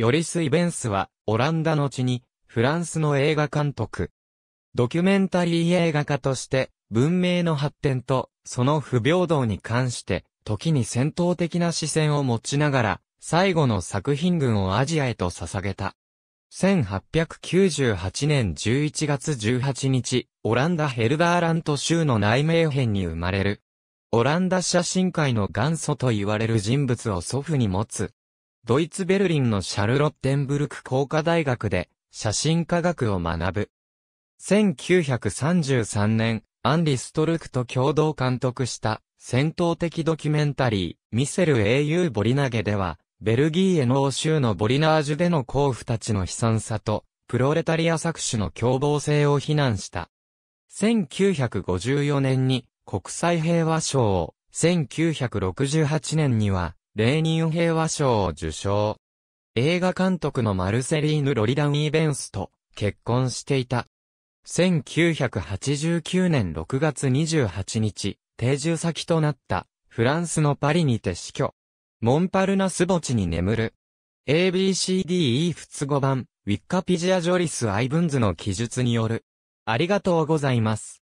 ヨリス・イベンスは、オランダの地に、フランスの映画監督。ドキュメンタリー映画家として、文明の発展と、その不平等に関して、時に戦闘的な視線を持ちながら、最後の作品群をアジアへと捧げた。1898年11月18日、オランダヘルダーラント州の内名編に生まれる。オランダ写真界の元祖と言われる人物を祖父に持つ、ドイツベルリンのシャルロッテンブルク工科大学で写真科学を学ぶ。1933年、アンリ・ストルクと共同監督した戦闘的ドキュメンタリー、ミセル英雄ボリナゲでは、ベルギーへの欧州のボリナージュでの甲府たちの悲惨さと、プロレタリア搾取の凶暴性を非難した。1954年に国際平和賞を、1968年にはレーニン平和賞を受賞。映画監督のマルセリーヌ・ロリダン・イベンスと結婚していた。1989年6月28日、定住先となったフランスのパリにて死去。モンパルナス墓地に眠る。ABCDE 仏語版、ウィッカピジア・ジョリス・アイブンズの記述による。ありがとうございます。